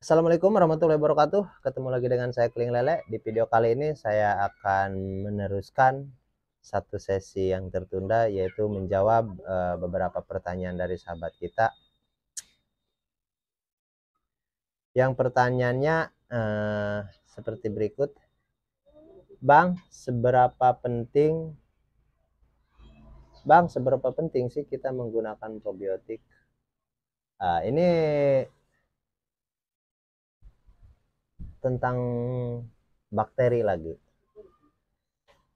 Assalamualaikum warahmatullahi wabarakatuh. Ketemu lagi dengan saya Keling Lele. Di video kali ini saya akan meneruskan satu sesi yang tertunda yaitu menjawab eh, beberapa pertanyaan dari sahabat kita. Yang pertanyaannya eh, seperti berikut. Bang, seberapa penting Bang, seberapa penting sih kita menggunakan probiotik? Uh, ini tentang bakteri lagi.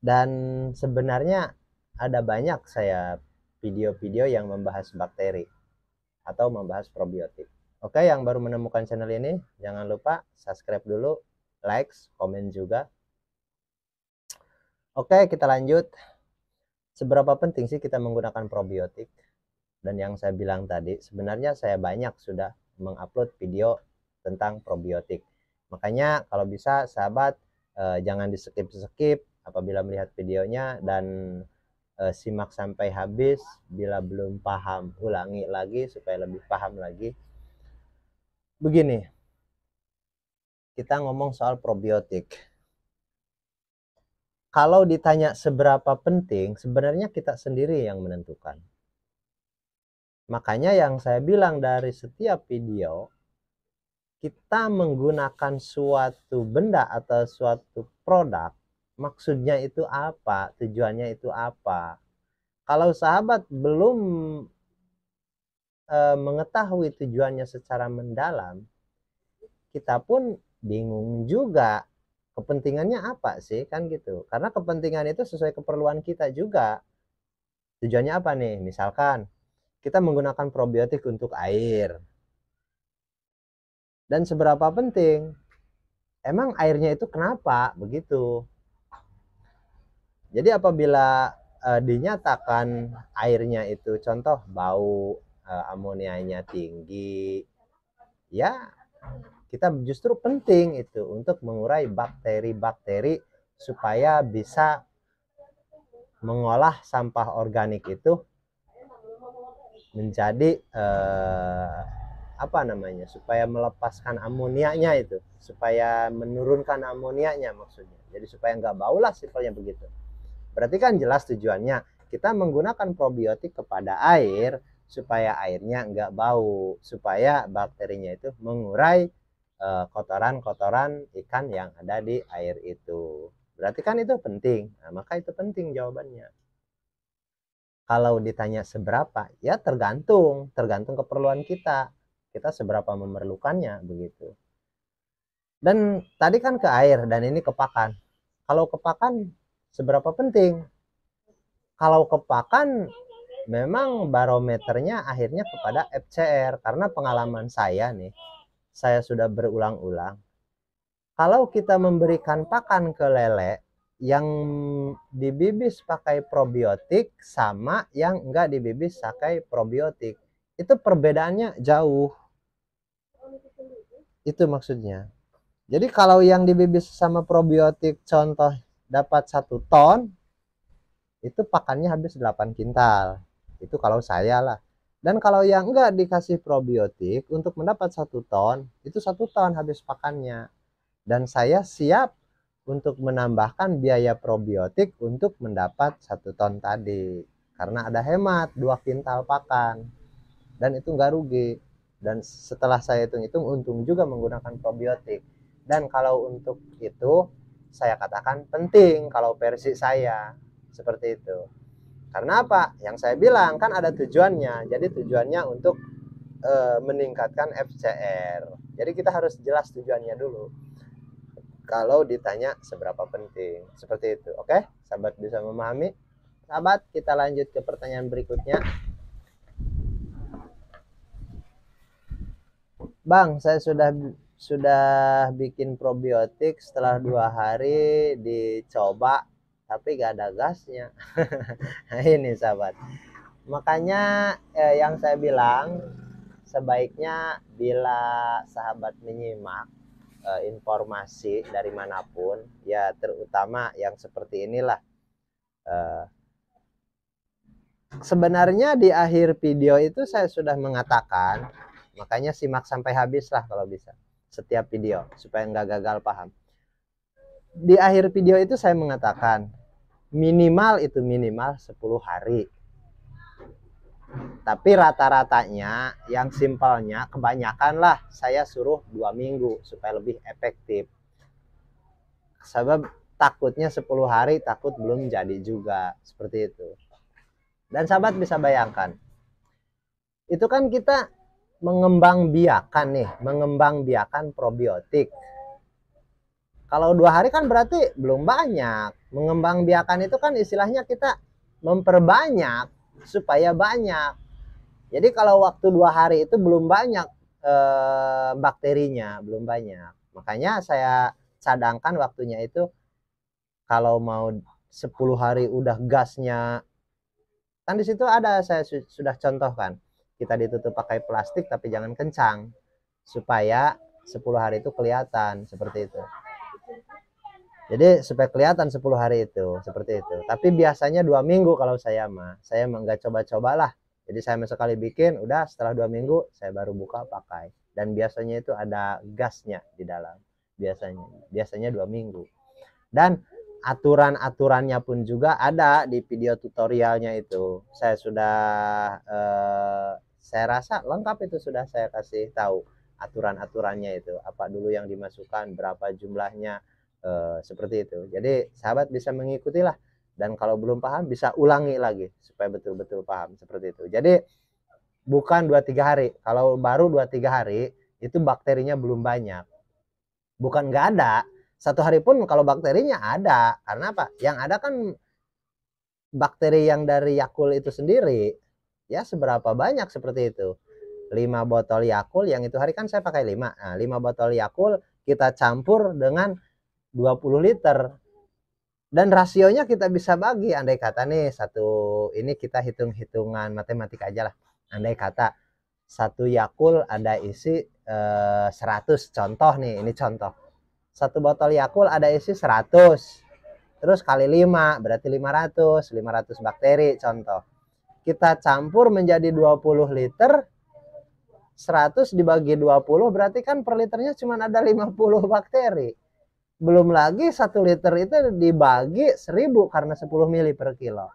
Dan sebenarnya ada banyak saya video-video yang membahas bakteri atau membahas probiotik. Oke, yang baru menemukan channel ini, jangan lupa subscribe dulu, like, komen juga. Oke, kita lanjut. Seberapa penting sih kita menggunakan probiotik? Dan yang saya bilang tadi, sebenarnya saya banyak sudah mengupload video tentang probiotik. Makanya kalau bisa sahabat eh, jangan di skip-skip apabila melihat videonya dan eh, simak sampai habis bila belum paham ulangi lagi supaya lebih paham lagi. Begini, kita ngomong soal probiotik kalau ditanya seberapa penting, sebenarnya kita sendiri yang menentukan. Makanya yang saya bilang dari setiap video, kita menggunakan suatu benda atau suatu produk, maksudnya itu apa, tujuannya itu apa. Kalau sahabat belum e, mengetahui tujuannya secara mendalam, kita pun bingung juga kepentingannya apa sih kan gitu. Karena kepentingan itu sesuai keperluan kita juga. Tujuannya apa nih? Misalkan kita menggunakan probiotik untuk air dan seberapa penting emang airnya itu kenapa begitu jadi apabila e, dinyatakan airnya itu contoh bau e, amonianya tinggi ya kita justru penting itu untuk mengurai bakteri-bakteri supaya bisa mengolah sampah organik itu menjadi eh, apa namanya supaya melepaskan amoniaknya itu supaya menurunkan amoniaknya maksudnya jadi supaya nggak bau lah simpelnya begitu berarti kan jelas tujuannya kita menggunakan probiotik kepada air supaya airnya nggak bau supaya bakterinya itu mengurai eh, kotoran-kotoran uh, ikan yang ada di air itu berarti kan itu penting nah, maka itu penting jawabannya kalau ditanya seberapa ya tergantung tergantung keperluan kita kita seberapa memerlukannya begitu dan tadi kan ke air dan ini ke pakan kalau ke pakan seberapa penting kalau ke pakan memang barometernya akhirnya kepada FCR karena pengalaman saya nih saya sudah berulang-ulang kalau kita memberikan pakan ke lele yang dibibis pakai probiotik sama yang enggak dibibis pakai probiotik itu perbedaannya jauh itu maksudnya jadi kalau yang dibibis sama probiotik contoh dapat satu ton itu pakannya habis 8 kintal itu kalau saya lah dan kalau yang enggak dikasih probiotik untuk mendapat satu ton itu satu ton habis pakannya dan saya siap untuk menambahkan biaya probiotik untuk mendapat satu ton tadi karena ada hemat dua kintal pakan dan itu nggak rugi dan setelah saya hitung-hitung untung juga menggunakan probiotik dan kalau untuk itu saya katakan penting kalau versi saya seperti itu karena apa yang saya bilang kan ada tujuannya jadi tujuannya untuk e, meningkatkan FCR jadi kita harus jelas tujuannya dulu kalau ditanya seberapa penting seperti itu oke sahabat bisa memahami sahabat kita lanjut ke pertanyaan berikutnya Bang, saya sudah sudah bikin probiotik setelah dua hari dicoba tapi gak ada gasnya ini sahabat makanya eh, yang saya bilang sebaiknya bila sahabat menyimak eh, informasi dari manapun ya terutama yang seperti inilah eh, sebenarnya di akhir video itu saya sudah mengatakan Makanya simak sampai habis lah kalau bisa setiap video supaya nggak gagal paham. Di akhir video itu saya mengatakan minimal itu minimal 10 hari. Tapi rata-ratanya yang simpelnya kebanyakan lah saya suruh dua minggu supaya lebih efektif. Sebab takutnya 10 hari takut belum jadi juga seperti itu. Dan sahabat bisa bayangkan. Itu kan kita mengembang biakan nih, mengembang biakan probiotik. Kalau dua hari kan berarti belum banyak. mengembang biakan itu kan istilahnya kita memperbanyak supaya banyak. Jadi kalau waktu dua hari itu belum banyak eh, bakterinya, belum banyak. Makanya saya cadangkan waktunya itu kalau mau 10 hari udah gasnya kan disitu ada saya sudah contohkan kita ditutup pakai plastik tapi jangan kencang supaya 10 hari itu kelihatan seperti itu. Jadi supaya kelihatan 10 hari itu seperti itu. Tapi biasanya dua minggu kalau saya mah, saya nggak coba-cobalah. Jadi saya sekali bikin, udah setelah dua minggu saya baru buka pakai. Dan biasanya itu ada gasnya di dalam. Biasanya, biasanya dua minggu. Dan aturan-aturannya pun juga ada di video tutorialnya itu. Saya sudah eh, saya rasa lengkap itu sudah saya kasih tahu aturan-aturannya itu apa dulu yang dimasukkan berapa jumlahnya e, seperti itu jadi sahabat bisa mengikutilah dan kalau belum paham bisa ulangi lagi supaya betul-betul paham seperti itu jadi bukan dua tiga hari kalau baru dua tiga hari itu bakterinya belum banyak bukan nggak ada satu hari pun kalau bakterinya ada karena apa yang ada kan bakteri yang dari yakul itu sendiri ya seberapa banyak seperti itu 5 botol Yakul yang itu hari kan saya pakai 5 nah 5 botol Yakul kita campur dengan 20 liter dan rasionya kita bisa bagi andai kata nih satu ini kita hitung-hitungan matematika aja lah andai kata satu Yakul ada isi eh, 100 contoh nih ini contoh satu botol Yakul ada isi 100 terus kali 5 berarti 500 500 bakteri contoh kita campur menjadi 20 liter 100 dibagi 20 berarti kan per liternya cuma ada 50 bakteri belum lagi 1 liter itu dibagi 1000 karena 10 mili per kilo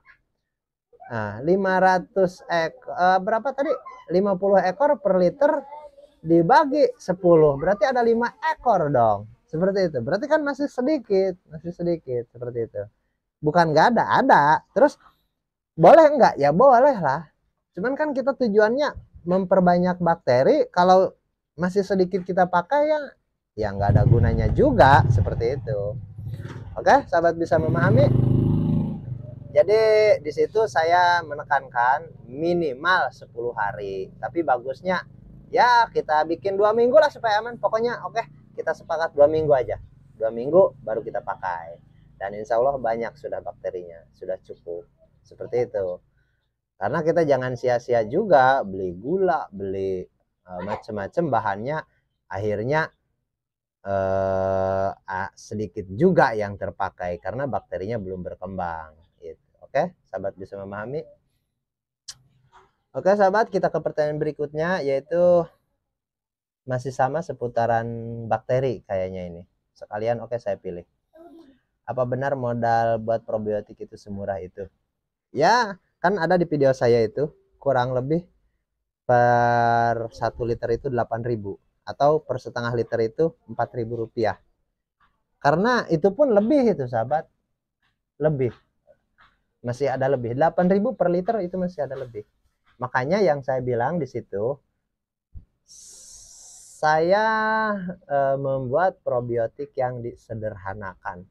nah 500 ekor eh, berapa tadi 50 ekor per liter dibagi 10 berarti ada 5 ekor dong seperti itu berarti kan masih sedikit masih sedikit seperti itu bukan nggak ada ada terus boleh enggak ya boleh lah cuman kan kita tujuannya memperbanyak bakteri kalau masih sedikit kita pakai ya ya enggak ada gunanya juga seperti itu oke sahabat bisa memahami jadi di situ saya menekankan minimal 10 hari tapi bagusnya ya kita bikin dua minggu lah supaya aman pokoknya oke kita sepakat dua minggu aja dua minggu baru kita pakai dan insya Allah banyak sudah bakterinya sudah cukup seperti itu karena kita jangan sia-sia juga beli gula beli uh, e, macam-macam bahannya akhirnya eh, uh, sedikit juga yang terpakai karena bakterinya belum berkembang itu oke sahabat bisa memahami oke sahabat kita ke pertanyaan berikutnya yaitu masih sama seputaran bakteri kayaknya ini sekalian oke saya pilih apa benar modal buat probiotik itu semurah itu ya kan ada di video saya itu kurang lebih per satu liter itu 8000 atau per setengah liter itu 4000 rupiah karena itu pun lebih itu sahabat lebih masih ada lebih 8000 per liter itu masih ada lebih makanya yang saya bilang di situ saya e, membuat probiotik yang disederhanakan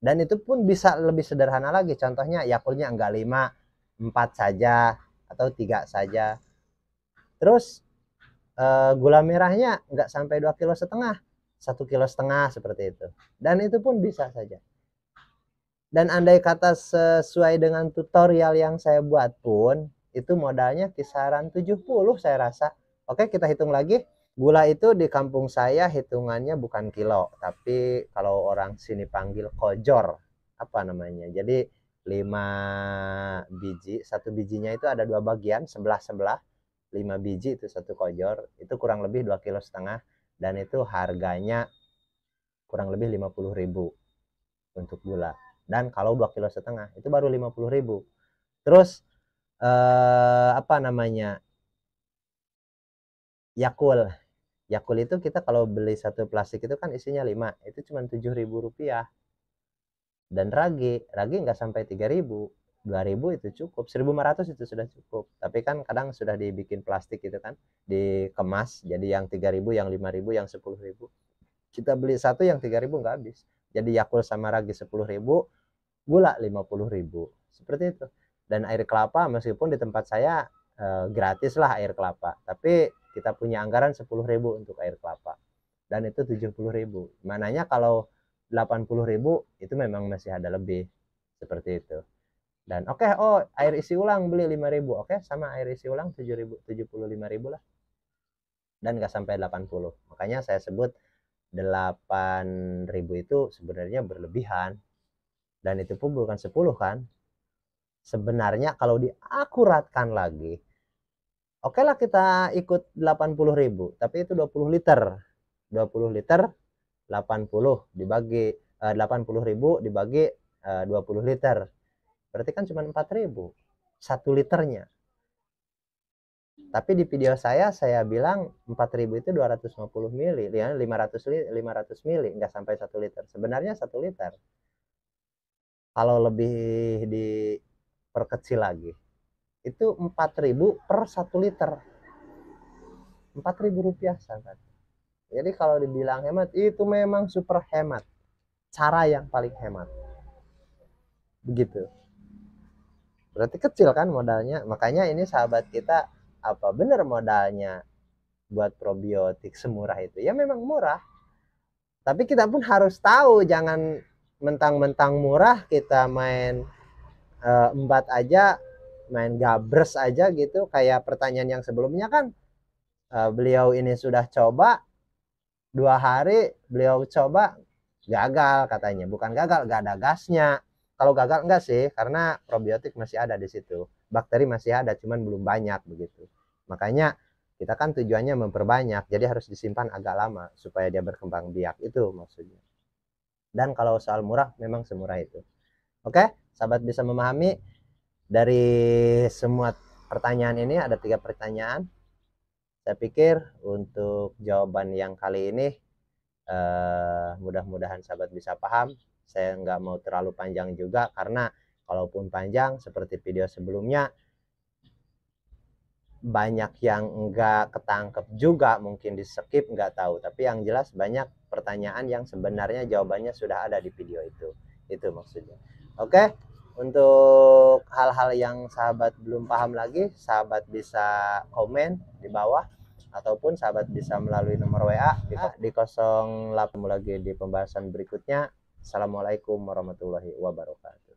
dan itu pun bisa lebih sederhana lagi. Contohnya yakulnya enggak lima, empat saja atau tiga saja. Terus eh, gula merahnya enggak sampai dua kilo setengah, satu kilo setengah seperti itu. Dan itu pun bisa saja. Dan andai kata sesuai dengan tutorial yang saya buat pun, itu modalnya kisaran 70 saya rasa. Oke, kita hitung lagi. Gula itu di kampung saya hitungannya bukan kilo, tapi kalau orang sini panggil kojor, apa namanya. Jadi lima biji, satu bijinya itu ada dua bagian, sebelah-sebelah. lima biji itu satu kojor, itu kurang lebih dua kilo setengah dan itu harganya kurang lebih lima puluh ribu untuk gula. Dan kalau dua kilo setengah itu baru lima puluh ribu. Terus eh, apa namanya? Yakul Yakul itu kita kalau beli satu plastik itu kan isinya lima, itu cuma tujuh ribu rupiah. Dan ragi, ragi nggak sampai tiga ribu, dua ribu itu cukup, seribu lima ratus itu sudah cukup. Tapi kan kadang sudah dibikin plastik itu kan, dikemas, jadi yang tiga ribu, yang lima ribu, yang sepuluh ribu. Kita beli satu yang tiga ribu nggak habis. Jadi Yakul sama ragi sepuluh ribu, gula lima puluh ribu, Seperti itu. Dan air kelapa meskipun di tempat saya e, gratis lah air kelapa, tapi kita punya anggaran 10.000 untuk air kelapa dan itu 70.000 mananya kalau 80.000 itu memang masih ada lebih seperti itu dan oke okay, oh air isi ulang beli 5.000 oke okay, sama air isi ulang 7.000 75.000 lah dan nggak sampai 80 makanya saya sebut 8.000 itu sebenarnya berlebihan dan itu pun bukan 10 kan sebenarnya kalau diakuratkan lagi Oke lah kita ikut 80 ribu, tapi itu 20 liter. 20 liter 80 dibagi eh, 80 ribu dibagi eh, 20 liter. Berarti kan cuma 4 ribu, 1 liternya. Tapi di video saya, saya bilang 4000 itu 250 mili, 500, ya, 500 mili, nggak sampai 1 liter. Sebenarnya 1 liter. Kalau lebih diperkecil lagi, itu 4000 per 1 liter 4000 rupiah sahabat jadi kalau dibilang hemat itu memang super hemat cara yang paling hemat begitu berarti kecil kan modalnya makanya ini sahabat kita apa benar modalnya buat probiotik semurah itu ya memang murah tapi kita pun harus tahu jangan mentang-mentang murah kita main uh, eh, embat aja main gabres aja gitu kayak pertanyaan yang sebelumnya kan uh, beliau ini sudah coba dua hari beliau coba gagal katanya bukan gagal gak ada gasnya kalau gagal enggak sih karena probiotik masih ada di situ bakteri masih ada cuman belum banyak begitu makanya kita kan tujuannya memperbanyak jadi harus disimpan agak lama supaya dia berkembang biak itu maksudnya dan kalau soal murah memang semurah itu oke sahabat bisa memahami dari semua pertanyaan ini ada tiga pertanyaan. Saya pikir untuk jawaban yang kali ini eh, mudah-mudahan sahabat bisa paham. Saya nggak mau terlalu panjang juga karena kalaupun panjang seperti video sebelumnya banyak yang nggak ketangkep juga mungkin di skip nggak tahu tapi yang jelas banyak pertanyaan yang sebenarnya jawabannya sudah ada di video itu itu maksudnya oke untuk hal-hal yang sahabat belum paham lagi, sahabat bisa komen di bawah ataupun sahabat bisa melalui nomor WA di, di 08 lagi di pembahasan berikutnya. Assalamualaikum warahmatullahi wabarakatuh.